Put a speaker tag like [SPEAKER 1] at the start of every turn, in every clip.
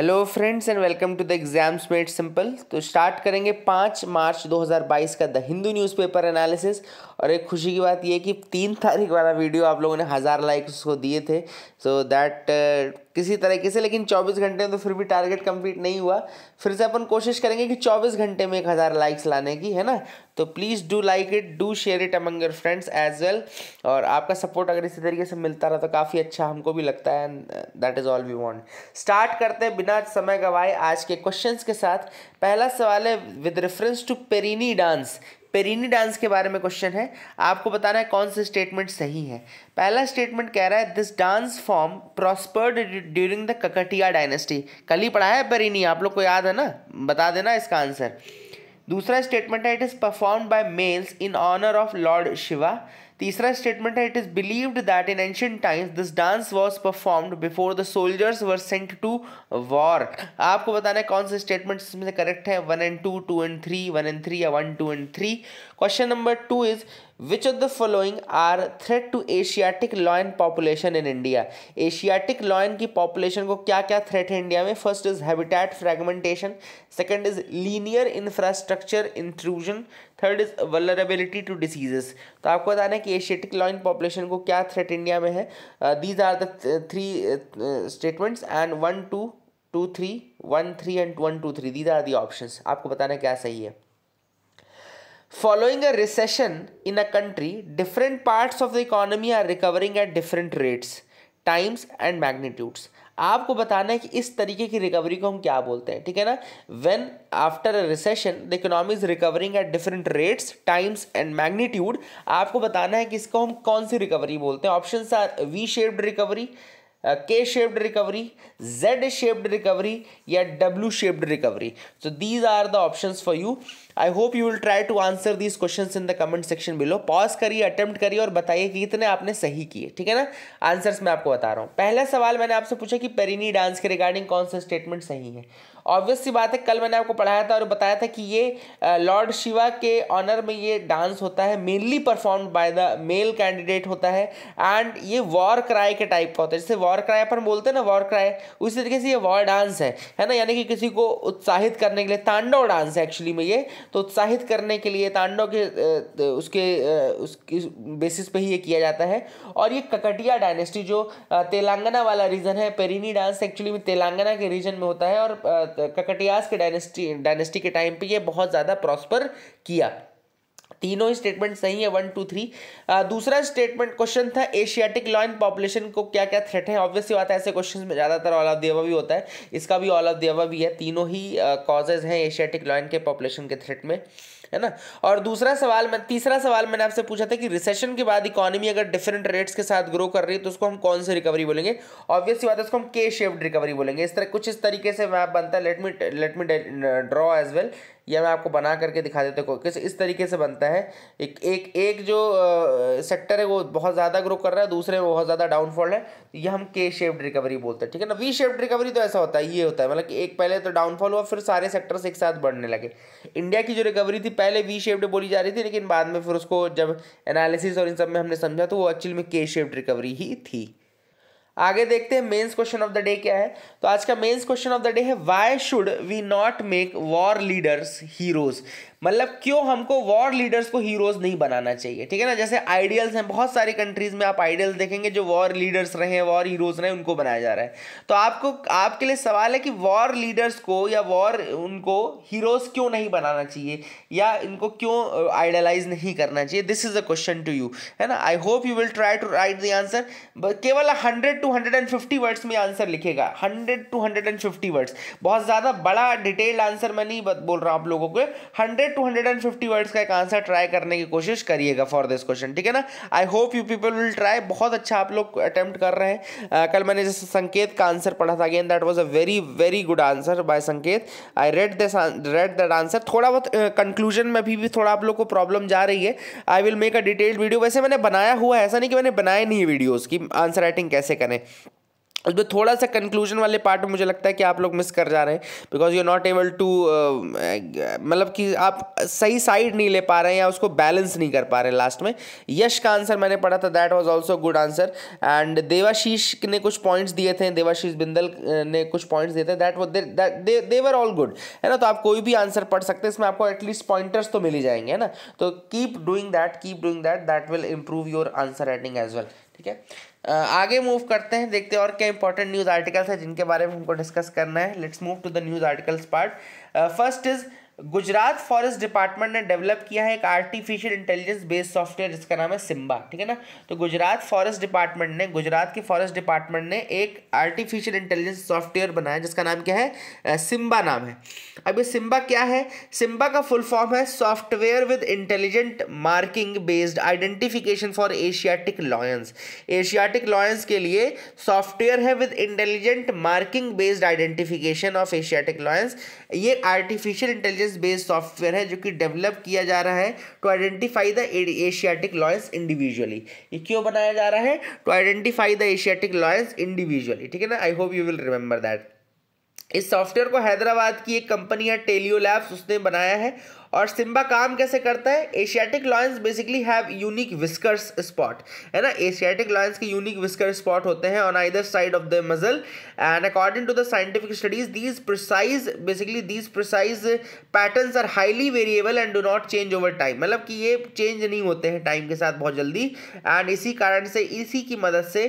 [SPEAKER 1] Hello friends and welcome to the exams made simple तो start करेंगे पाँच मार्च 2022 का द हिंदू न्यूज़पेपर एनालिसिस और एक खुशी की बात यह कि तीन तारीख वाला वीडियो आप लोगों ने हज़ार लाइक्स को दिए थे सो दैट किसी तरीके से लेकिन 24 घंटे में तो फिर भी टारगेट कंप्लीट नहीं हुआ फिर से अपन कोशिश करेंगे कि 24 घंटे में एक हज़ार लाइक्स लाने की है ना तो please do like it do share it among your friends as well और आपका सपोर्ट अगर इसी तरीके से मिलता रहा तो काफ़ी अच्छा हमको भी लगता है and that is all we want start करते हैं बिना समय गवाए आज के क्वेश्चन के साथ पहला सवाल है with reference to Perini dance Perini dance के बारे में क्वेश्चन है आपको बताना है कौन से स्टेटमेंट सही है पहला स्टेटमेंट कह रहा है this dance form prospered during the Kakatiya dynasty कल ही पढ़ा है पेरिनी आप लोग को याद है ना बता देना इसका आंसर दूसरा स्टेटमेंट है it is perform by males in honour of lord Shiva तीसरा स्टेटमेंट है it is believed that in ancient times this dance was performed before the soldiers were sent to war आपको बताना है कौन से स्टेटमेंट इसमें से करेक्ट है one and two two and three one and three या one two and three question number two is which of the following are threat to Asiatic lion population in India Asiatic lion की population को क्या क्या threat है India में first is habitat fragmentation second is linear infrastructure intrusion third is vulnerability to diseases तो आपको बताना है कि एशियाटिक लॉयन पॉपुलेशन को क्या थ्रेट इंडिया में है these are the three statements and one two two three one three and one two three these are the option आपको बताना क्या सही है Following a recession in a country, different parts of the economy are recovering at different rates, times and magnitudes. आपको बताना है कि इस तरीके की रिकवरी को हम क्या बोलते हैं ठीक है ना when after a recession the economy is recovering at different rates times and magnitude आपको बताना है कि इसको हम कौन सी रिकवरी बोलते हैं option are V shaped recovery K shaped recovery Z shaped recovery या W shaped recovery so these are the option for you I hope you will try to answer these question in the comment section below pause करिए attempt करिए और बताइए कि कितने आपने सही किए ठीक है ना आंसर्स मैं आपको बता रहा हूँ पहला सवाल मैंने आपसे पूछा कि पेरिनी डांस के रिगार्डिंग कौन सा स्टेटमेंट सही है ऑब्वियस सी बात है कल मैंने आपको पढ़ाया था और बताया था कि ये लॉर्ड शिवा के ऑनर में ये डांस होता है mainly perform by the male candidate होता है एंड ये वॉर क्राई के टाइप का होता है जैसे वॉर क्राई अपन बोलते हैं ना वॉर क्राई उसी तरीके से ये वॉर डांस है है ना यानी कि किसी को उत्साहित करने के लिए तांडव डांस है एक्चुअली में ये तो उत्साहित करने के लिए तांडव के उसके उसकी बेसिस पे ही ये किया जाता है और ये ककटिया डायनेस्टी जो तेलंगाना वाला रीजन है पेरिनी डांस एक्चुअली में तेलंगाना के रीजन में होता है और ककटियास के डायनेस्टी डायनेस्टी के टाइम पे ये बहुत ज़्यादा प्रॉस्पर किया तीनों ही स्टेटमेंट सही है वन टू थ्री दूसरा स्टेटमेंट क्वेश्चन था एशियाटिक लॉइन पॉपुलेशन को क्या क्या थ्रेट है ऑब्वियसली बात है ऐसे क्वेश्चन में ज़्यादातर ऑल ऑफ देवा भी होता है इसका भी ऑल ऑफ देवा भी है तीनों ही कॉजेज हैं एशियाटिक लॉइन के पॉपुलेशन के थ्रेट में है ना और दूसरा सवाल मैं तीसरा सवाल मैंने आपसे पूछा था कि रिसेशन के बाद इकोनॉमी अगर डिफरेंट रेट्स के साथ ग्रो कर रही है तो उसको हम कौन से रिकवरी बोलेंगे ऑब्वियसली बात है उसको हम के शेप्ड रिकवरी बोलेंगे इस तरह कुछ इस तरीके से मैप बनता है let me let me draw as well या मैं आपको बना करके दिखा देता हूँ किस इस तरीके से बनता है एक एक एक जो सेक्टर है वो बहुत ज़्यादा ग्रो कर रहा है दूसरे में बहुत ज़्यादा डाउनफॉल है तो ये हम के शेप्ड रिकवरी बोलते हैं ठीक है ना वी शेप्ड रिकवरी तो ऐसा होता है ये होता है मतलब कि एक पहले तो डाउनफॉल हुआ फिर सारे सेक्टर्स एक साथ बढ़ने लगे इंडिया की जो रिकवरी थी पहले वी शेप्ड बोली जा रही थी लेकिन बाद में फिर उसको जब एनालिसिस और इन सब में हमने समझा तो वो एक्चुअल में के शेप्ड रिकवरी ही थी आगे देखते हैं mains question of the day क्या है तो आज का mains question of the day है why should we not make war leaders heroes मतलब क्यों हमको वॉर लीडर्स को हीरोज नहीं बनाना चाहिए ठीक है ना जैसे आइडियल्स हैं बहुत सारी कंट्रीज में आप आइडियल्स देखेंगे जो वॉर लीडर्स रहे हैं वॉर हीरोज रहे उनको बनाया जा रहा है तो आपको आपके लिए सवाल है कि वॉर लीडर्स को या वॉर उनको हीरोज क्यों नहीं बनाना चाहिए या इनको क्यों आइडियलाइज uh, नहीं करना चाहिए this is a question to you है ना I hope you will try to write the answer केवल hundred to hundred and fifty words में आंसर लिखेगा hundred to hundred and fifty words बहुत ज़्यादा बड़ा डिटेल्ड आंसर मैं नहीं बोल रहा हूँ आप लोगों को hundred to hundred and fifty words का एक आंसर ट्राई करने की कोशिश करिएगा फॉर दिस क्वेश्चन ठीक है ना I hope you people will try बहुत अच्छा आप लोग अटेम्प्ट कर रहे हैं uh, कल मैंने जैसे संकेत का आंसर पढ़ा था again that was a very very good answer by Sanket I read this read that answer थोड़ा बहुत कंक्लूजन uh, में अभी भी थोड़ा आप लोग को प्रॉब्लम जा रही है I will make a detailed video वैसे मैंने बनाया हुआ है ऐसा नहीं कि मैंने बनाए नहीं वीडियोज़ की आंसर राइटिंग कैसे करें उसमें तो थोड़ा सा कंक्लूजन वाले पार्ट में मुझे लगता है कि आप लोग मिस कर जा रहे हैं because you are not able to मतलब कि आप सही साइड नहीं ले पा रहे हैं या उसको बैलेंस नहीं कर पा रहे लास्ट में यश का आंसर मैंने पढ़ा था that was also good answer and Devashish ने कुछ पॉइंट्स दिए थे देवाशीष बिंदल uh, ने कुछ पॉइंट्स दिए थे that was there all good है ना तो आप कोई भी आंसर पढ़ सकते हैं इसमें आपको एटलीस्ट पॉइंटर्स तो मिल ही जाएंगे है ना तो keep doing that keep doing that that will improve your answer writing as well ठीक है आगे मूव करते हैं देखते हैं और क्या इंपॉर्टेंट न्यूज़ आर्टिकल्स हैं जिनके बारे में हमको डिस्कस करना है let's move to the news articles part first is Gujarat forest department ने डेवलप किया है एक आर्टिफिशियल इंटेलिजेंस बेस्ड सॉफ्टवेयर जिसका नाम है सिम्बा ठीक है ना तो गुजरात फॉरेस्ट डिपार्टमेंट ने गुजरात के फॉरेस्ट डिपार्टमेंट ने एक आर्टिफिशियल इंटेलिजेंस सॉफ्टवेयर बनाया जिसका नाम क्या है सिम्बा नाम है अब ये सिम्बा क्या है सिम्बा का फुल फॉर्म है software with intelligent marking based identification for Asiatic lions Asiatic lions के लिए सॉफ्टवेयर है with intelligent marking based identification of Asiatic lions ये artificial intelligence analysis based software है जो कि डेवलप किया जा रहा है to identify the Asiatic lions individually ये क्यों बनाया जा रहा है to identify the Asiatic lions individually ठीक है ना I hope you will remember that इस सॉफ्टवेयर को हैदराबाद की एक कंपनी है टेलियो लैब्स उसने बनाया है और सिम्बा काम कैसे करता है Asiatic lions basically have unique whiskers spot है ना एशियाटिक लॉयंस के यूनिक विस्कर स्पॉट होते हैं on either side of the muzzle and according to the scientific studies these precise basically these precise patterns are highly variable and do not change over time मतलब कि ये change नहीं होते हैं time के साथ बहुत जल्दी एंड इसी कारण से इसी की मदद से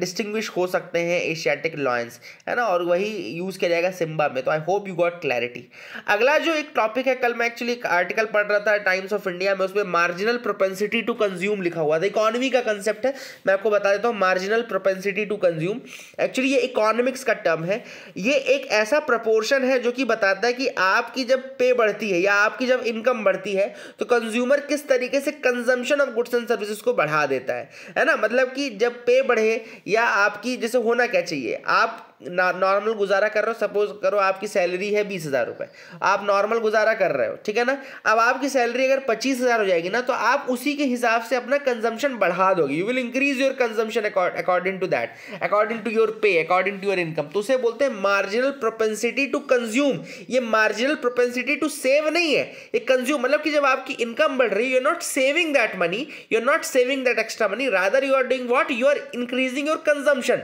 [SPEAKER 1] डिस्टिंग्विश uh, हो सकते हैं एशियाटिक लॉयंस है ना और वही यूज़ किया जाएगा सिम्बा में तो I hope you got clarity अगला जो एक टॉपिक है कल मैं एक्चुअली एक आर्टिकल पढ़ रहा था टाइम्स ऑफ इंडिया में उसमें मार्जिनल प्रोपेंसिटी टू कंज्यूम लिखा हुआ था इकोनॉमी का कंसेप्ट है मैं आपको बता देता हूँ marginal propensity to consume actually ये इकोनॉमिक्स का टर्म है ये एक ऐसा प्रपोर्शन है जो कि बताता है कि आपकी जब पे बढ़ती है या आपकी जब इनकम बढ़ती है तो कंज्यूमर किस तरीके से consumption of goods and services को बढ़ा देता है है ना मतलब कि जब पे बढ़े या आपकी जैसे होना क्या चाहिए आप नॉर्मल गुजारा कर रहे हो सपोज करो आपकी सैलरी है बीस हज़ार रुपये आप नॉर्मल गुजारा कर रहे हो ठीक है ना अब आपकी सैलरी अगर पच्चीस हज़ार हो जाएगी ना तो आप उसी के हिसाब से अपना कंजम्पशन बढ़ा दोगे you will increase your consumption according to that according to your pay according to your income तो उसे बोलते हैं मार्जिनल प्रोपेंसिटी टू कंज्यूम ये मार्जिनल प्रोपेंसिटी टू सेव नहीं है ये कंज्यूम मतलब कि जब आपकी इनकम बढ़ रही है you are not saving that money you are not saving that extra money rather you are doing what you are increasing your consumption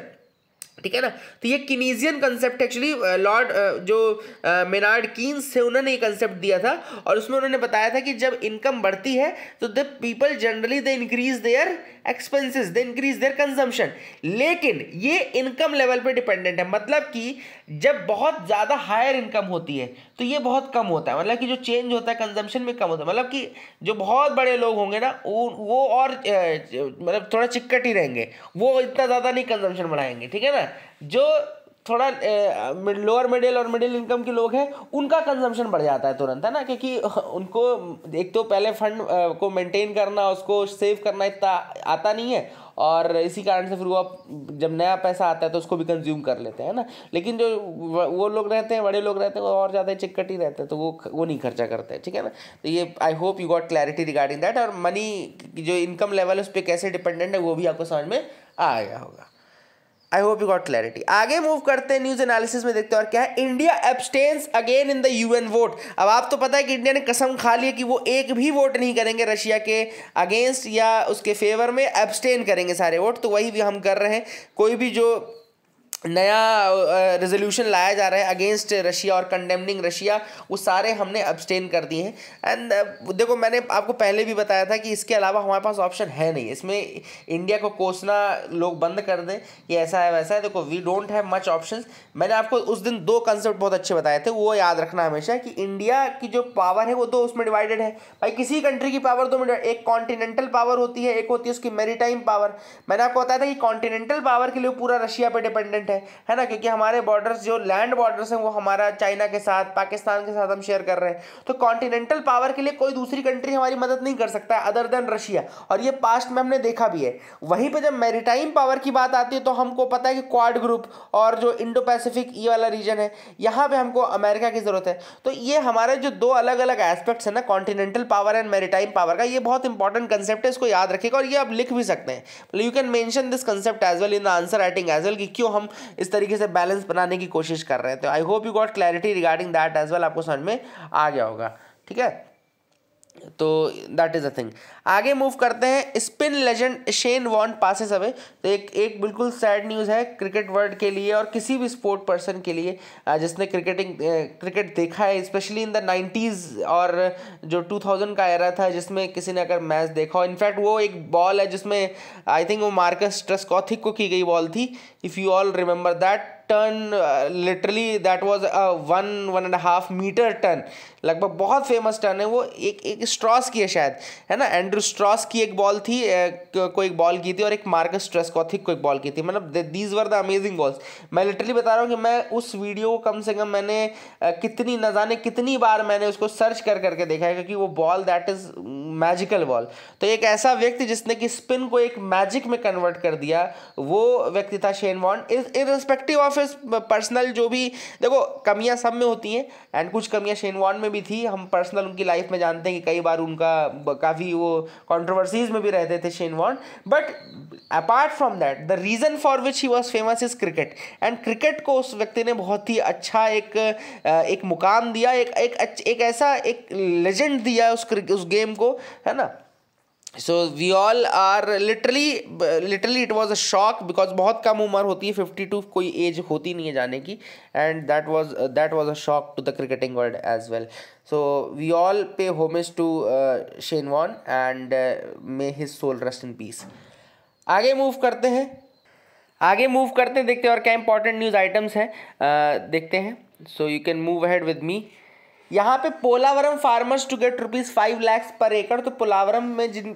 [SPEAKER 1] ठीक है ना तो ये Keynesian concept actually lord John Maynard uh, Keynes थे उन्होंने ये concept दिया था और उसमें उन्होंने बताया था कि जब इनकम बढ़ती है तो the people generally they increase their expenses they increase their consumption लेकिन ये इनकम लेवल पे डिपेंडेंट है मतलब कि जब बहुत ज़्यादा हायर इनकम होती है तो ये बहुत कम होता है मतलब कि जो चेंज होता है कंजम्पशन में कम होता है मतलब कि जो बहुत बड़े लोग होंगे ना वो वो और मतलब थोड़ा चिक्कट ही रहेंगे वो इतना ज़्यादा नहीं कंजम्पशन बढ़ाएंगे ठीक है ना जो थोड़ा लोअर मिडिल और मिडिल इनकम के लोग हैं उनका कंजम्पशन बढ़ जाता है तुरंत है ना क्योंकि उनको एक तो पहले फंड को मेंटेन करना उसको सेव करना इतना आता नहीं है और इसी कारण से फिर वो जब नया पैसा आता है तो उसको भी कंज्यूम कर लेते हैं ना लेकिन जो वो लोग रहते हैं बड़े लोग रहते हैं वो और ज़्यादा चिक्कट ही रहते हैं तो वो वो नहीं खर्चा करते हैं ठीक है ना तो ये I hope you got clarity regarding that और मनी जो इनकम लेवल है उस पर कैसे डिपेंडेंट है वो भी आपको समझ में आ गया होगा I hope you got clarity आगे मूव करते हैं न्यूज एनालिसिस में देखते हैं और क्या है India abstains again in the UN vote अब आप तो पता है कि इंडिया ने कसम खा ली है कि वो एक भी वोट नहीं करेंगे रशिया के अगेंस्ट या उसके फेवर में एब्सटेन करेंगे सारे वोट तो वही भी हम कर रहे हैं कोई भी जो नया रेजोल्यूशन लाया जा रहा है अगेंस्ट रशिया और कंडेमनिंग रशिया वो सारे हमने अब्सटेन कर दिए हैं एंड देखो मैंने आपको पहले भी बताया था कि इसके अलावा हमारे पास ऑप्शन है नहीं इसमें इंडिया को कोसना लोग बंद कर दें कि ऐसा है वैसा है देखो we don't have much option मैंने आपको उस दिन दो कंसेप्ट बहुत अच्छे बताए थे वो याद रखना हमेशा कि इंडिया की जो पावर है वो दो उसमें डिवाइडेड है भाई किसी कंट्री की पावर दो में एक कॉन्टीनेंटल पावर होती है एक होती है उसकी मेरी पावर मैंने आपको बताया था कि कॉन्टीनेंटल पावर के लिए पूरा रशिया पर डिपेंडेंट है है है ना क्योंकि हमारे बॉर्डर्स जो लैंड बॉर्डर्स हैं वो हमारा चाइना के साथ पाकिस्तान के साथ हम शेयर कर रहे हैं तो कॉन्टिनेंटल पावर के लिए कोई दूसरी कंट्री हमारी मदद नहीं कर सकता अदर देन रशिया और ये पास्ट में हमने देखा भी है वहीं पर जब मेरीटाइम पावर की बात आती है तो हमको पता है कि क्वाड ग्रुप और जो इंडो पैसिफिक ई वाला रीजन है यहाँ पर हमको अमेरिका की ज़रूरत है तो ये हमारे जो दो अलग अलग एस्पेक्ट्स हैं ना continental power and maritime power का ये बहुत इंपॉर्टेंट कंसेप्ट है इसको याद रखेगा और ये आप लिख भी सकते हैं you can mention this concept as well in the answer writing as well कि क्यों हम इस तरीके से बैलेंस बनाने की कोशिश कर रहे थे I hope you got clarity regarding that as well आपको समझ में आ गया होगा ठीक है तो दैट इज़ अ थिंग आगे मूव करते हैं spin legend Shane Warne passes away तो एक एक बिल्कुल सैड न्यूज़ है क्रिकेट वर्ल्ड के लिए और किसी भी स्पोर्ट पर्सन के लिए जिसने क्रिकेटिंग क्रिकेट देखा है स्पेशली इन द नाइन्टीज़ और जो टू थाउजेंड का एरा था जिसमें किसी ने अगर मैच देखा हो इनफैक्ट वो एक बॉल है जिसमें आई थिंक वो मार्कस ट्रस्कॉथिक को की गई बॉल थी if you all remember that turn literally that was one one and half meter turn लगभग बहुत फेमस टर्न है वो एक एक स्ट्रॉस की है शायद है ना एंड्रू स्ट्रॉस की एक बॉल थी को एक बॉल की थी और एक मार्कस कॉथिक को एक बॉल की थी मतलब these were the amazing balls मैं लिटरली बता रहा हूँ कि मैं उस वीडियो को कम से कम मैंने कितनी न जाने कितनी बार मैंने उसको सर्च कर करके देखा है क्योंकि वो ball that is magical ball तो एक ऐसा व्यक्ति जिसने कि स्पिन को एक मैजिक में कन्वर्ट कर दिया वो व्यक्ति था शेन वॉन्ड is respective of his personal जो भी देखो कमियाँ सब में होती हैं एंड कुछ कमियाँ शेन वॉन्ड में भी थी हम पर्सनल उनकी लाइफ में जानते हैं कि कई बार उनका काफ़ी वो कॉन्ट्रोवर्सीज में भी रहते थे Shane Warne but apart from that the reason for which he was famous is cricket and cricket को उस व्यक्ति ने बहुत ही अच्छा एक एक मुकाम दिया एक एक एक ऐसा एक लेजेंड दिया उस उस गेम को है ना so we all are literally literally it was a shock because बहुत कम उम्र होती है फिफ्टी टू कोई एज होती नहीं है जाने की and that was that was a shock to the cricketing world as well so we all pay homage to Shane Warne and may his soul rest in peace आगे move करते हैं आगे मूव करते हैं देखते हैं और क्या इंपॉर्टेंट न्यूज़ आइटम्स हैं uh, देखते हैं so you can move ahead with me यहाँ पे Polavaram farmers to get rupees five lakhs per acre तो पोलावरम में जिन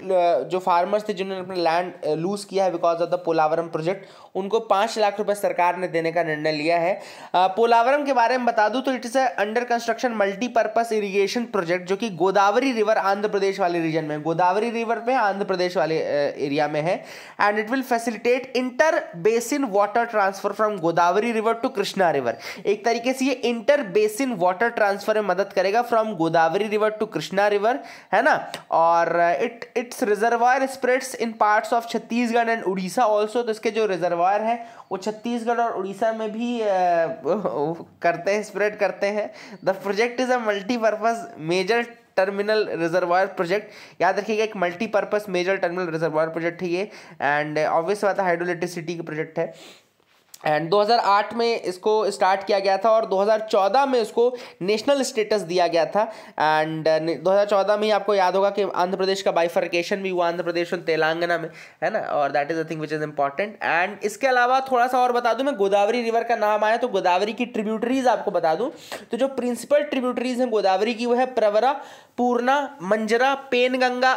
[SPEAKER 1] जो फार्मर्स थे जिन्होंने अपना लैंड लूज़ किया है because of the Polavaram project उनको पाँच लाख रुपए सरकार ने देने का निर्णय लिया है पोलावरम के बारे में बता दूँ तो it is under construction multipurpose irrigation project जो कि गोदावरी रिवर आंध्र प्रदेश वाले रीजन में गोदावरी रिवर में आंध्र प्रदेश वाले एरिया में है and it will facilitate inter basin water transfer from Godavari river to Krishna river एक तरीके से ये इंटर बेसिन वाटर ट्रांसफर है मदद करेगा from Godavari river to Krishna river है ना और it its reservoir spreads in parts of Chhattisgarh and Orissa also तो इसके जो रिजर्वायर है वो छत्तीसगढ़ और उड़ीसा में भी आ, uh, करते हैं स्प्रेड करते हैं the project is a multipurpose major terminal reservoir project याद रखिएगा एक multipurpose major terminal reservoir project है ये एंड ऑब्वियस uh, बात है हाइड्रोलिटिसिटी का प्रोजेक्ट है एंड 2008 में इसको स्टार्ट किया गया था और 2014 में इसको नेशनल स्टेटस दिया गया था एंड 2014 uh, में ही आपको याद होगा कि आंध्र प्रदेश का बाइफर्केशन भी हुआ आंध्र प्रदेश और तेलंगाना में है ना और that is a thing which is important and इसके अलावा थोड़ा सा और बता दूं मैं गोदावरी रिवर का नाम आया तो गोदावरी की ट्रिब्यूटरीज आपको बता दूँ तो जो प्रिंसिपल ट्रिब्यूटरीज हैं गोदावरी की वो है प्रवरा पूर्णा मंजरा पेनगंगा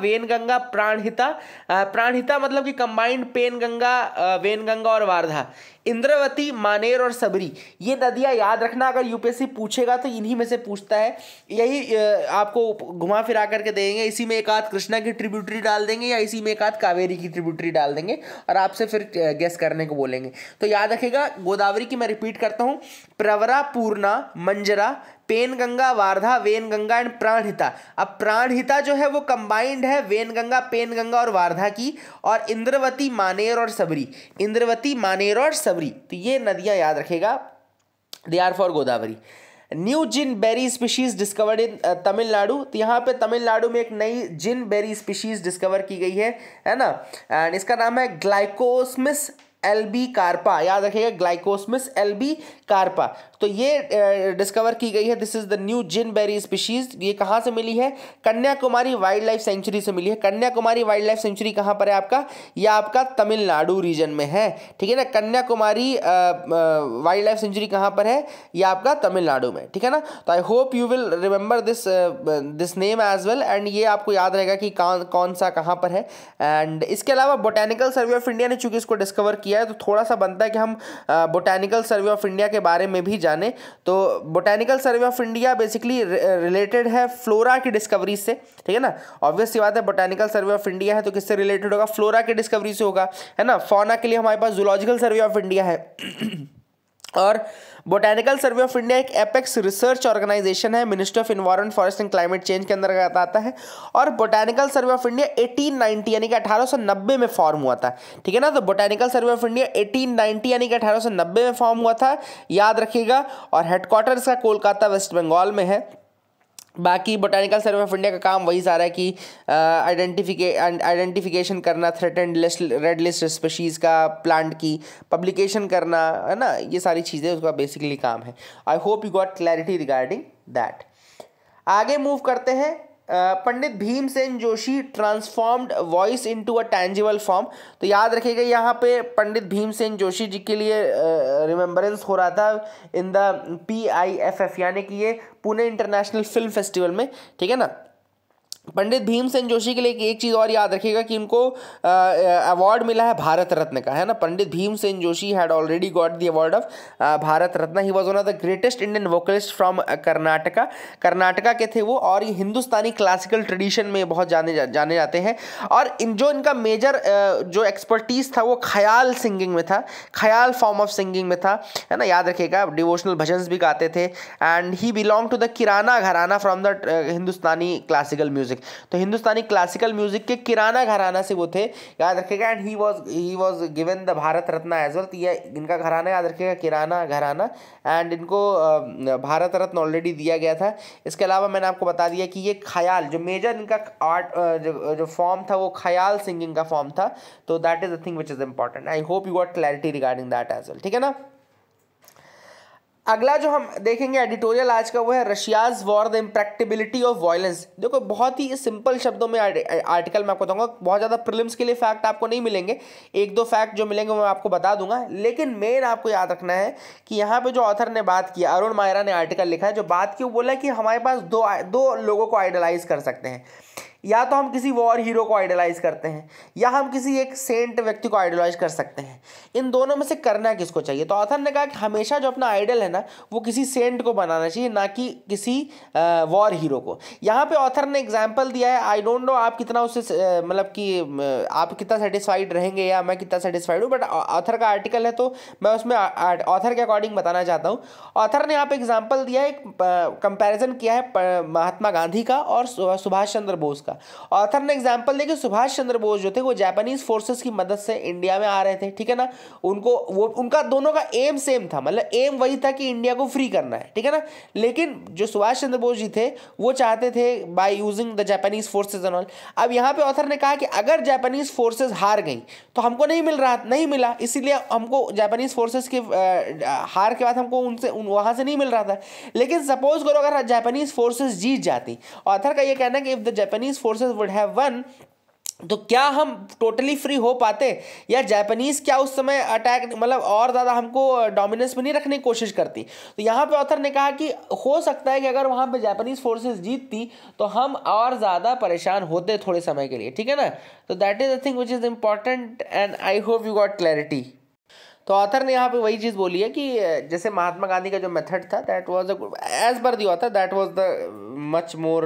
[SPEAKER 1] वेन गंगा प्राणहिता प्राणहिता मतलब कि कंबाइंड पेनगंगा वेनगंगा और वारधा Gracias. इंद्रवती मानेर और सबरी ये नदियाँ याद रखना अगर यूपीएससी पूछेगा तो इन्हीं में से पूछता है यही आपको घुमा फिरा करके देंगे इसी में एक आध कृष्णा की ट्रिब्यूटरी डाल देंगे या इसी में एक आध कावेरी की ट्रिब्यूटरी डाल देंगे और आपसे फिर गेस करने को बोलेंगे तो याद रखेगा गोदावरी की मैं रिपीट करता हूँ Pravara Purna Manjra Penganga Wardha Wainganga and Pranhita अब प्राणहिता जो है वो कंबाइंड है वेन गंगा पेन गंगा और वार्धा की और इंद्रवती मानेर और सबरी इंद्रवती मानेर और सबरी सबरी तो ये नदियाँ याद रखेगा they are for Godavari new Zingiber species discovered in Tamil Nadu तो यहाँ पे तमिलनाडु में एक नई जिन बेरी स्पीशीज डिस्कवर की गई है है ना एंड इसका नाम है ग्लाइकोसमिस एल बी कार्पा याद रखिएगा ग्लाइकोसमिस एल बी कार्पा तो ये डिस्कवर की गई है this is the new Zingiber species ये कहाँ से मिली है कन्याकुमारी वाइल्ड लाइफ सेंचुरी से मिली है कन्याकुमारी वाइल्ड लाइफ सेंचुरी कहाँ पर है आपका यह आपका तमिलनाडु रीजन में है ठीक है ना कन्याकुमारी वाइल्ड लाइफ सेंचुरी कहाँ पर है यह आपका तमिलनाडु में ठीक है ना तो I hope you will remember this this name as well and ये आपको याद रहेगा कि कौन कौन सा कहाँ पर है एंड इसके अलावा बोटैनिकल सर्वे ऑफ इंडिया ने चूंकि इसको डिस्कवर किया है तो थोड़ा सा बनता है कि हम बोटैनिकल सर्वे ऑफ इंडिया के बारे में भी जान जाने तो botanical survey of India basically related है फ्लोरा की डिस्कवरी से ठीक है ना ऑब्वियस बात है बोटैनिकल सर्वे ऑफ इंडिया है तो किससे रिलेटेड होगा फ्लोरा की डिस्कवरी से होगा है ना फोना के लिए हमारे पास जूलॉजिकल सर्वे ऑफ इंडिया है और बोटैनिकल सर्वे ऑफ इंडिया एक एपेक्स रिसर्च ऑर्गेनाइजेशन है ministry of environment forest and climate change के अंदर आता है और बोटैनिकल सर्वे ऑफ इंडिया 1890 यानी कि 1890 में फॉर्म हुआ था ठीक है ना तो बोटैनिकल सर्वे ऑफ इंडिया 1890 यानी कि 1890 में फॉर्म हुआ था याद रखिएगा और हेडक्वार्टर इसका कोलकाता वेस्ट बंगाल में है बाकी बोटानिकल सर्वे ऑफ इंडिया का काम वही सारा है कि आइडेंटिफिके आइडेंटिफिकेशन करना threatened list red list species का प्लांट की पब्लिकेशन करना है ना ये सारी चीज़ें उसका बेसिकली काम है I hope you got clarity regarding that आगे मूव करते हैं Pandit Bhimsen Joshi transformed voice into a tangible form तो याद रखिएगा यहाँ पे पंडित भीमसेन जोशी जी के लिए रिमेम्बरेंस हो रहा था in the P I F F यानी कि ये पुणे इंटरनेशनल फिल्म फेस्टिवल में ठीक है ना पंडित भीमसेन जोशी के लिए एक चीज़ और याद रखिएगा कि इनको अवार्ड मिला है भारत रत्न का है ना Pandit Bhimsen Joshi had already got the award of Bharat Ratna he was one of the greatest Indian vocalist from Karnataka Karnataka के थे वो और ये हिंदुस्तानी क्लासिकल ट्रेडिशन में बहुत जाने जा, जाने जाते हैं और इन जो इनका मेजर जो एक्सपर्टीज़ था वो ख्याल सिंगिंग में था ख्याल फॉर्म ऑफ सिंगिंग में था है ना याद रखिएगा डिवोशनल भजन्स भी गाते थे and he belong to the Kirana gharana from the Hindustani classical music music तो हिंदुस्तानी क्लासिकल म्यूजिक के किराना घराना से वो थे याद रखेगा and he was he was given the Bharat Ratna as well ये इनका घराना याद रखेगा किराना घराना एंड इनको भारत रत्न ऑलरेडी दिया गया था इसके अलावा मैंने आपको बता दिया कि ये ख्याल जो मेजर इनका आर्ट जो, जो फॉर्म था वो ख्याल सिंगिंग का फॉर्म था तो that is the thing which is important I hope you got clarity regarding that as well ठीक है ना अगला जो हम देखेंगे एडिटोरियल आज का वो है Russia's war the impracticability of violence देखो बहुत ही सिंपल शब्दों में आर्टिकल मैं आपको बताऊंगा बहुत ज़्यादा प्रिलिम्स के लिए फैक्ट आपको नहीं मिलेंगे एक दो फैक्ट जो मिलेंगे मैं आपको बता दूंगा लेकिन मेन आपको याद रखना है कि यहाँ पर जो ऑथर ने बात की अरुण मायरा ने आर्टिकल लिखा है जो बात की वो बोला कि हमारे पास दो दो लोगों को आइडलाइज कर सकते हैं या तो हम किसी वॉर हीरो को आइडलाइज करते हैं या हम किसी एक सेंट व्यक्ति को आइडलाइज कर सकते हैं इन दोनों में से करना किसको चाहिए तो ऑथर ने कहा कि हमेशा जो अपना आइडल है ना वो किसी सेंट को बनाना चाहिए ना कि किसी वॉर हीरो को यहाँ पे ऑथर ने एग्जाम्पल दिया है आई डोंट नो आप कितना उससे मतलब कि आप कितना सेटिस्फाइड रहेंगे या मैं कितना सेटिस्फाइड हूँ बट ऑथर का आर्टिकल है तो मैं उसमें ऑथर के अकॉर्डिंग बताना चाहता हूँ ऑथर ने यहाँ पे एग्जाम्पल दिया एक कंपेरिजन किया है महात्मा गांधी का और सुभाष चंद्र बोस का का ऑथर ने एग्जाम्पल देखिए सुभाष चंद्र बोस जो थे वो जापानीज फोर्सेस की मदद से इंडिया में आ रहे थे ठीक है ना उनको वो उनका दोनों का एम सेम था मतलब एम वही था कि इंडिया को फ्री करना है ठीक है ना लेकिन जो सुभाष चंद्र बोस जी थे वो चाहते थे by using the Japanese forces and all अब यहाँ पे ऑथर ने कहा कि अगर जापानीज फोर्सेज हार गई तो हमको नहीं मिल रहा नहीं मिला इसीलिए हमको जापानीज फोर्सेज के हार के बाद हमको उनसे उन वहाँ से नहीं मिल रहा था लेकिन सपोज करो अगर जापानीज फोर्सेज जीत जाती ऑथर का ये कहना कि if the Japanese forces would have won तो क्या हम टोटली फ्री हो पाते या जापानीज़ क्या उस समय अटैक मतलब और ज़्यादा हमको डोमिनेंस में नहीं रखने की कोशिश करती तो यहाँ पे ऑथर ने कहा कि हो सकता है कि अगर वहाँ पे जापानीज़ फोर्सेस जीतती तो हम और ज़्यादा परेशान होते थोड़े समय के लिए ठीक है ना तो that is the thing which is important and I hope you got clarity तो ऑथर ने यहाँ पे वही चीज़ बोली है कि जैसे महात्मा गांधी का जो मेथड था that was a as per the author that was the much more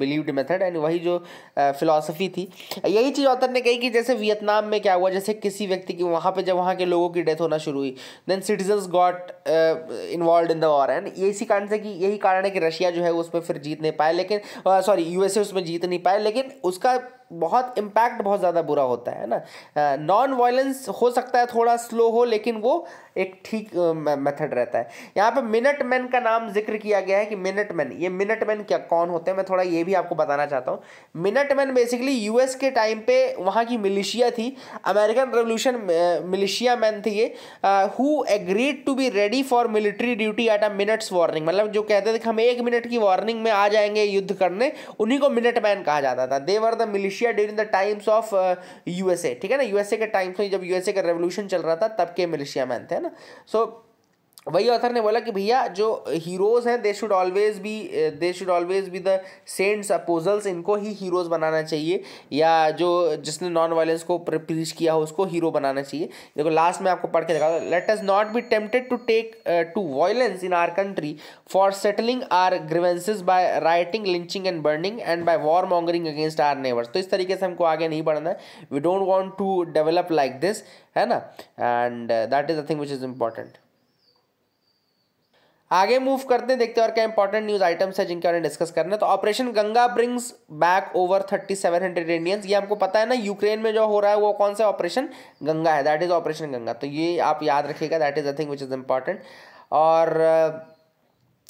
[SPEAKER 1] believed method and वही जो फिलॉसफी थी यही चीज़ ऑथर ने कही कि जैसे वियतनाम में क्या हुआ जैसे किसी व्यक्ति की वहाँ पर जब वहाँ के लोगों की डेथ होना शुरू हुई then citizens got involve in the war and ये इसी कारण से कि यही कारण है कि रशिया जो है उस पर फिर जीत नहीं पाए लेकिन सॉरी यूएसए उसमें जीत नहीं पाए लेकिन उसका बहुत इम्पैक्ट बहुत ज़्यादा बुरा होता है ना नॉन वायलेंस हो सकता है थोड़ा स्लो हो लेकिन वो एक ठीक मेथड रहता है यहाँ पे मिनट मैन का नाम जिक्र किया गया है कि मिनट मैन ये मिनट मैन क्या कौन होते हैं मैं थोड़ा ये भी आपको बताना चाहता हूँ मिनट मैन बेसिकली यूएस के टाइम पे वहाँ की मिलिशिया थी अमेरिकन रेवोल्यूशन मिलिशिया मैन थी ये who agreed to be ready for military duty at a minute's warning मतलब जो कहते थे कि हम एक मिनट की वार्निंग में आ जाएंगे युद्ध करने उन्हीं को मिनट मैन कहा जाता था they were the militia Asia during the times of USA ठीक है ना यूएसए के टाइम्स में जब यूएसए का रेवोल्यूशन चल रहा था तब के मिलिशिया मैन थे ना सो so, वही ऑथर ने बोला कि भैया जो हीरोज़ हैं they should always be they should always be the saints apostles इनको ही हीरोज़ बनाना चाहिए या जो जिसने नॉन वायलेंस को प्रीच किया हो उसको हीरो बनाना चाहिए देखो लास्ट में आपको पढ़ के दिखा let us not be tempted to take to violence in our country for settling our grievances by rioting lynching and burning and by war mongering against our neighbours तो इस तरीके से हमको आगे नहीं बढ़ना है we don't want to develop like this है ना and that is the thing which is important आगे मूव करते हैं देखते हैं और क्या इंपॉर्टेंट न्यूज आइटम्स है जिनके बारे डिस्कस करना है तो Operation Ganga brings back over thirty seven hundred Indians ये हमको पता है ना यूक्रेन में जो हो रहा है वो कौन सा ऑपरेशन गंगा है दैट इज ऑपरेशन गंगा तो ये आप याद रखिएगा that is a thing which is important और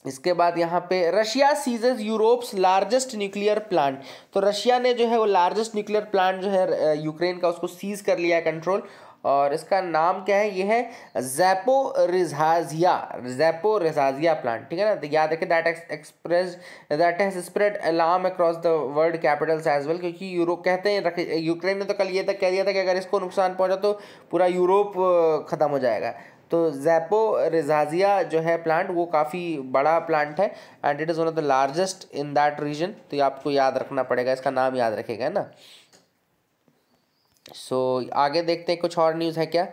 [SPEAKER 1] इसके बाद यहाँ पे Russia seizes Europe's largest nuclear plant तो रशिया ने जो है वो लार्जेस्ट न्यूक्लियर प्लांट जो है यूक्रेन का उसको सीज कर लिया है कंट्रोल और इसका नाम क्या है ये है जैपो रिजाजिया जैपो रिजाजिया प्लांट ठीक है ना तो याद रखें that express that has spread alarm across the world capitals as well क्योंकि यूरोप कहते हैं यूक्रेन ने तो कल ये तक कह दिया था कि अगर इसको नुकसान पहुंचा तो पूरा यूरोप ख़त्म हो जाएगा तो जैपो रिजाजिया जो है प्लांट वो काफ़ी बड़ा प्लांट है and it is one of the largest in that region तो ये आपको याद रखना पड़ेगा इसका नाम याद रखेगा है ना सो so, आगे देखते हैं कुछ और न्यूज़ है क्या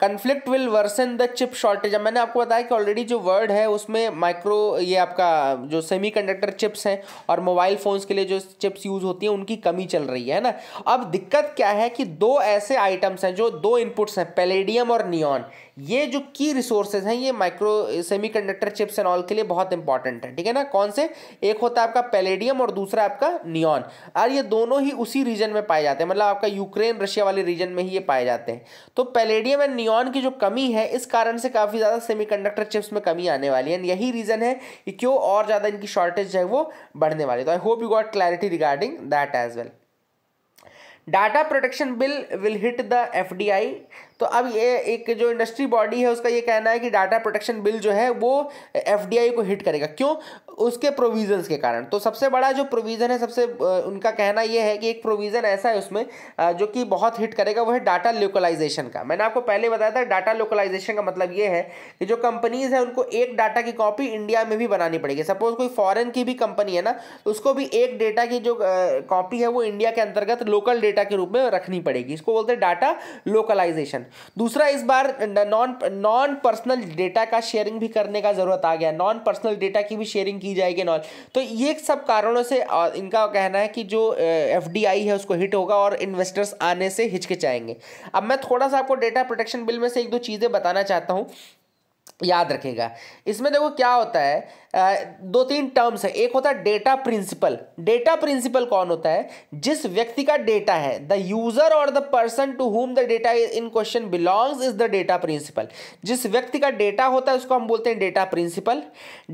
[SPEAKER 1] conflict will worsen the chip shortage अब मैंने आपको बताया कि ऑलरेडी जो वर्ड है उसमें माइक्रो ये आपका जो सेमी कंडक्टर चिप्स हैं और मोबाइल फ़ोन्स के लिए जो चिप्स यूज़ होती हैं उनकी कमी चल रही है ना अब दिक्कत क्या है कि दो ऐसे आइटम्स हैं जो दो इनपुट्स हैं पेलेडियम और नियॉन ये जो की रिसोर्सेज हैं ये micro semiconductor chips and all के लिए बहुत इंपॉर्टेंट है ठीक है ना कौन से एक होता है आपका पेलेडियम और दूसरा आपका नियॉन और ये दोनों ही उसी रीजन में पाए जाते हैं मतलब आपका यूक्रेन रशिया वाले रीजन में ही ये पाए जाते हैं तो पेलेडियम एंड नियॉन की जो कमी है इस कारण से काफ़ी ज़्यादा सेमी चिप्स में कमी आने वाली है यही रीज़न है कि क्यों और ज़्यादा इनकी शॉर्टेज है वो बढ़ने वाली तो I hope you got clarity regarding that as well data protection bill will hit the F D I तो अब ये एक जो इंडस्ट्री बॉडी है उसका ये कहना है कि डाटा प्रोटेक्शन बिल जो है वो एफ को हिट करेगा क्यों उसके प्रोविजंस के कारण तो सबसे बड़ा जो प्रोविज़न है सबसे उनका कहना यह है कि एक प्रोविज़न ऐसा है उसमें जो कि बहुत हिट करेगा वो है डाटा लोकलाइजेशन का मैंने आपको पहले बताया था डाटा लोकलाइजेशन का मतलब ये है कि जो कंपनीज़ हैं उनको एक डाटा की कॉपी इंडिया में भी बनानी पड़ेगी सपोज कोई फॉरेन की भी कंपनी है ना तो उसको भी एक डेटा की जो कॉपी है वो इंडिया के अंतर्गत लोकल डेटा के रूप में रखनी पड़ेगी इसको बोलते हैं डाटा लोकलाइजेशन परसेंट दूसरा इस बार नॉन नॉन पर्सनल डेटा का शेयरिंग भी करने का ज़रूरत आ गया नॉन पर्सनल डेटा की भी शेयरिंग की जाएगी नॉन तो ये सब कारणों से इनका कहना है कि जो एफ है उसको हिट होगा और इन्वेस्टर्स आने से हिचकिचाएंगे अब मैं थोड़ा सा आपको डेटा प्रोटेक्शन बिल में से एक दो चीज़ें बताना चाहता हूँ याद रखेगा इसमें देखो क्या होता है दो तीन टर्म्स है एक होता है डेटा प्रिंसिपल डेटा प्रिंसिपल कौन होता है जिस व्यक्ति का डेटा है द यूजर और the person to whom the data in question belongs is the data principal जिस व्यक्ति का डेटा होता है उसको हम बोलते हैं डेटा प्रिंसिपल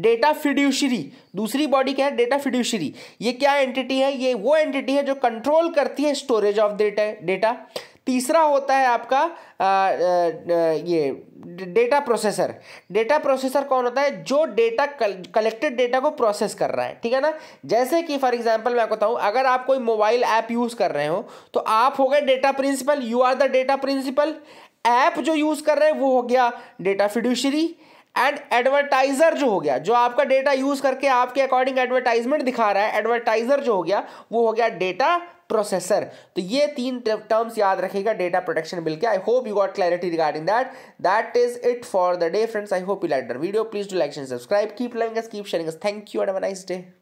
[SPEAKER 1] डेटा फिड्यूशरी दूसरी बॉडी क्या है डेटा फिड्यूशरी ये क्या एंटिटी है ये वो एंटिटी है जो कंट्रोल करती है स्टोरेज ऑफ डेटा डेटा तीसरा होता है आपका आ, आ, ये डेटा प्रोसेसर डेटा प्रोसेसर कौन होता है जो डेटा कलेक्टेड डेटा को प्रोसेस कर रहा है ठीक है ना जैसे कि फॉर एग्जांपल मैं आपको बताऊँ अगर आप कोई मोबाइल ऐप यूज़ कर रहे हो तो आप हो गए data principal you are the data principal app जो यूज़ कर रहे हैं वो हो गया डेटा फिड्यूशरी एंड एडवर्टाइज़र जो हो गया जो आपका डेटा यूज़ करके आपके अकॉर्डिंग एडवर्टाइजमेंट दिखा रहा है एडवर्टाइज़र जो हो गया वो हो गया डेटा प्रोसेसर तो ये तीन टर्म्स याद रखेगा डेटा प्रोटेक्शन बिल के I hope you got clarity regarding that that is it for the day friends I hope you like the video please do like and subscribe keep loving keep sharing thank you and a nice day